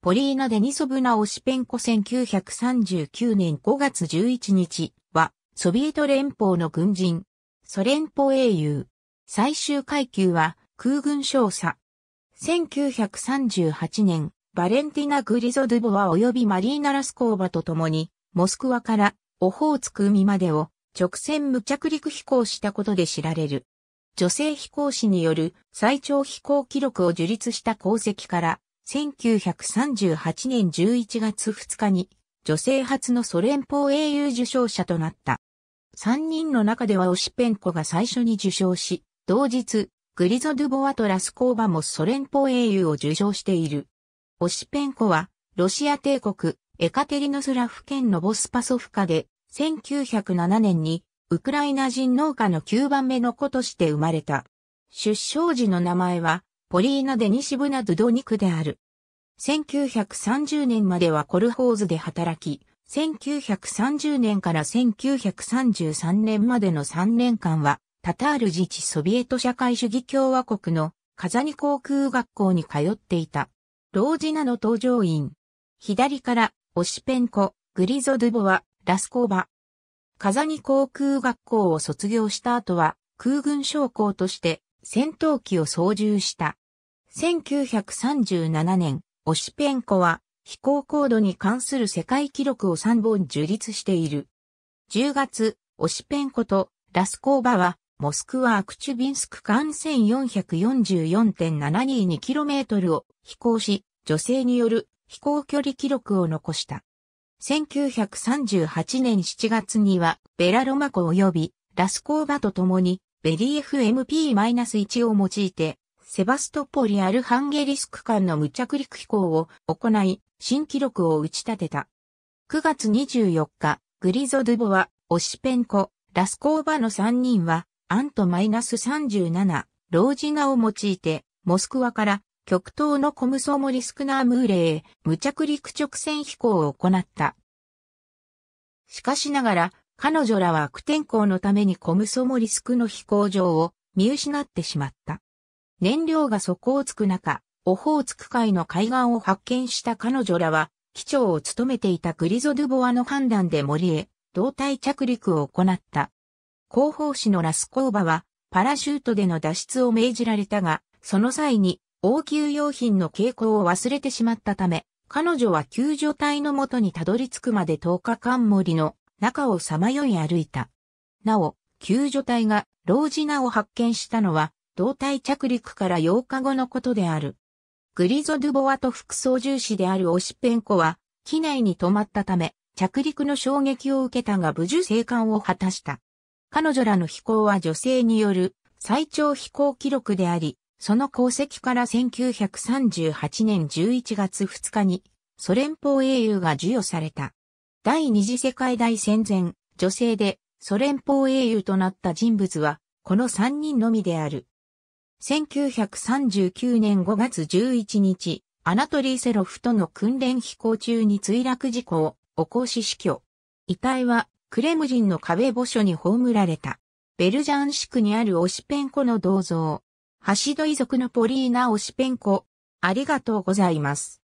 ポリーナ・デニソブナ・オシペンコ1939年5月11日は、ソビエト連邦の軍人、ソ連邦英雄。最終階級は、空軍少佐。1938年、バレンティナ・グリゾドゥボワ及びマリーナ・ラスコーバと共に、モスクワからオホーツク海までを直線無着陸飛行したことで知られる。女性飛行士による最長飛行記録を樹立した功績から、1938年11月2日に女性初のソ連邦英雄受賞者となった。3人の中ではオシペンコが最初に受賞し、同日、グリゾドゥボワとラスコーバもソ連邦英雄を受賞している。オシペンコは、ロシア帝国、エカテリノスラフ県のボスパソフカで、1907年に、ウクライナ人農家の9番目の子として生まれた。出生時の名前は、ポリーナ・デニシブナ・ドゥドニクである。1930年まではコルホーズで働き、1930年から1933年までの3年間は、タタール自治ソビエト社会主義共和国のカザニ航空学校に通っていた。ロージナの搭乗員。左から、オシペンコ、グリゾドゥボワ、ラスコーバ。カザニ航空学校を卒業した後は、空軍将校として戦闘機を操縦した。1937年、オシペンコは飛行高度に関する世界記録を3本樹立している。10月、オシペンコとラスコーバはモスクワ・アクチュビンスク間 1444.722km を飛行し、女性による飛行距離記録を残した。1938年7月にはベラロマコ及びラスコーバと共にベリー FMP-1 を用いて、セバストポリアルハンゲリスク間の無着陸飛行を行い、新記録を打ち立てた。9月24日、グリゾ・ドゥボワ、オシペンコ、ラスコーバの3人は、アントマイナス37、ロージナを用いて、モスクワから極東のコムソモリスクナームーレへ無着陸直線飛行を行った。しかしながら、彼女らは悪天候のためにコムソモリスクの飛行場を見失ってしまった。燃料が底をつく中、オホーツク海の海岸を発見した彼女らは、機長を務めていたグリゾドゥボアの判断で森へ、胴体着陸を行った。広報誌のラスコーバは、パラシュートでの脱出を命じられたが、その際に、応急用品の傾向を忘れてしまったため、彼女は救助隊のもとにたどり着くまで10日間森の中をさまよい歩いた。なお、救助隊が老ジナを発見したのは、胴体着陸から8日後のことである。グリゾドゥボワと副操縦士であるオシペンコは、機内に止まったため、着陸の衝撃を受けたが無事生還を果たした。彼女らの飛行は女性による最長飛行記録であり、その功績から1938年11月2日にソ連邦英雄が授与された。第二次世界大戦前、女性でソ連邦英雄となった人物は、この3人のみである。1939年5月11日、アナトリー・セロフとの訓練飛行中に墜落事故を起こし死去。遺体はクレムリンの壁墓所に葬られた。ベルジャンシクにあるオシペンコの銅像。ハシド遺族のポリーナ・オシペンコ。ありがとうございます。